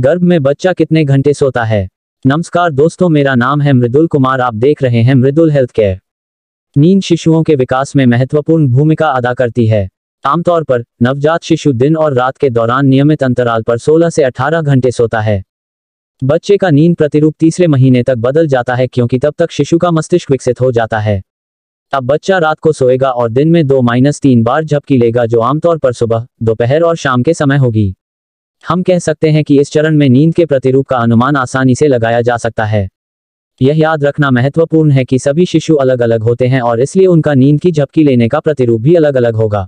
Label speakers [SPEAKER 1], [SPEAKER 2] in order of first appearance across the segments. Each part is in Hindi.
[SPEAKER 1] गर्भ में बच्चा कितने घंटे सोता है नमस्कार दोस्तों मेरा नाम है मृदुल कुमार आप देख रहे हैं मृदुल हेल्थ केयर नींद शिशुओं के विकास में महत्वपूर्ण भूमिका अदा करती है आमतौर पर नवजात शिशु दिन और रात के दौरान नियमित अंतराल पर 16 से 18 घंटे सोता है बच्चे का नींद प्रतिरूप तीसरे महीने तक बदल जाता है क्योंकि तब तक शिशु का मस्तिष्क विकसित हो जाता है अब बच्चा रात को सोएगा और दिन में दो माइनस तीन बार झपकी लेगा जो आमतौर पर सुबह दोपहर और शाम के समय होगी हम कह सकते हैं कि इस चरण में नींद के प्रतिरूप का अनुमान आसानी से लगाया जा सकता है यह याद रखना महत्वपूर्ण है कि सभी शिशु अलग अलग होते हैं और इसलिए उनका नींद की झपकी लेने का प्रतिरूप भी अलग अलग होगा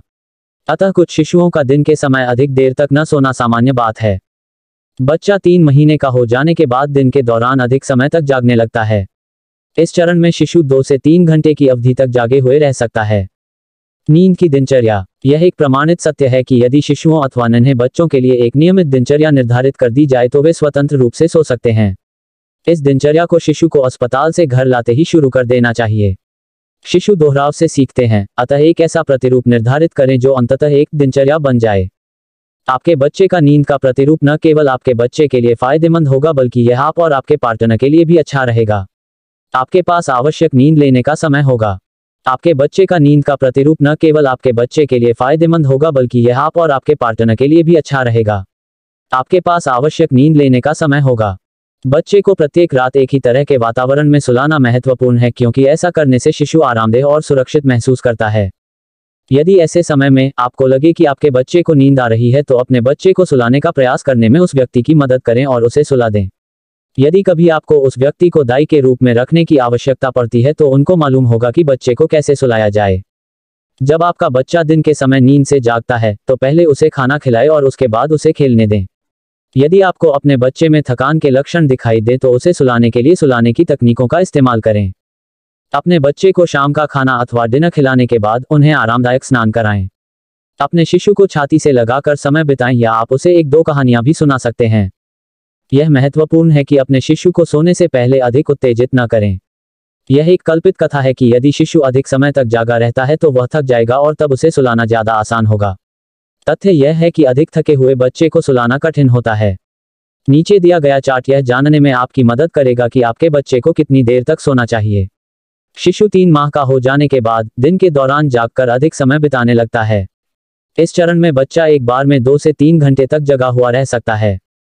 [SPEAKER 1] अतः कुछ शिशुओं का दिन के समय अधिक देर तक न सोना सामान्य बात है बच्चा तीन महीने का हो जाने के बाद दिन के दौरान अधिक समय तक जागने लगता है इस चरण में शिशु दो से तीन घंटे की अवधि तक जागे हुए रह सकता है नींद की दिनचर्या यह एक प्रमाणित सत्य है कि यदि शिशुओं अथवा नन्हे बच्चों के लिए एक नियमित दिनचर्या निर्धारित कर दी जाए तो वे स्वतंत्र रूप से सो सकते हैं इस दिनचर्या को शिशु को अस्पताल से घर लाते ही शुरू कर देना चाहिए शिशु दोहराव से सीखते हैं अतः एक ऐसा प्रतिरूप निर्धारित करें जो अंततः एक दिनचर्या बन जाए आपके बच्चे का नींद का प्रतिरूप न केवल आपके बच्चे के लिए फायदेमंद होगा बल्कि यह आप और आपके पार्टनर के लिए भी अच्छा रहेगा आपके पास आवश्यक नींद लेने का समय होगा आपके बच्चे का नींद का प्रतिरूप न केवल आपके बच्चे के लिए फायदेमंद होगा बल्कि यह आप और आपके पार्टनर के लिए भी अच्छा रहेगा आपके पास आवश्यक नींद लेने का समय होगा बच्चे को प्रत्येक रात एक ही तरह के वातावरण में सुलाना महत्वपूर्ण है क्योंकि ऐसा करने से शिशु आरामदेह और सुरक्षित महसूस करता है यदि ऐसे समय में आपको लगे कि आपके बच्चे को नींद आ रही है तो अपने बच्चे को सुलाने का प्रयास करने में उस व्यक्ति की मदद करें और उसे सुला दें यदि कभी आपको उस व्यक्ति को दाई के रूप में रखने की आवश्यकता पड़ती है तो उनको मालूम होगा कि बच्चे को कैसे सुलाया जाए जब आपका बच्चा दिन के समय नींद से जागता है तो पहले उसे खाना खिलाएं और उसके बाद उसे खेलने दें यदि आपको अपने बच्चे में थकान के लक्षण दिखाई दे तो उसे सुलाने के लिए सुलाने की तकनीकों का इस्तेमाल करें अपने बच्चे को शाम का खाना अथवा डिनर खिलाने के बाद उन्हें आरामदायक स्नान कराएं अपने शिशु को छाती से लगाकर समय बिताएं या आप उसे एक दो कहानियां भी सुना सकते हैं यह महत्वपूर्ण है कि अपने शिशु को सोने से पहले अधिक उत्तेजित न करें यह एक कल्पित कथा है कि यदि शिशु अधिक समय तक जागा रहता है तो वह थक जाएगा और तब उसे सुलाना ज्यादा आसान होगा तथ्य यह है कि अधिक थके हुए बच्चे को सुलाना कठिन होता है नीचे दिया गया चार्ट यह जानने में आपकी मदद करेगा कि आपके बच्चे को कितनी देर तक सोना चाहिए शिशु तीन माह का हो जाने के बाद दिन के दौरान जागकर अधिक समय बिताने लगता है इस चरण में बच्चा एक बार में दो से तीन घंटे तक जगा हुआ रह सकता है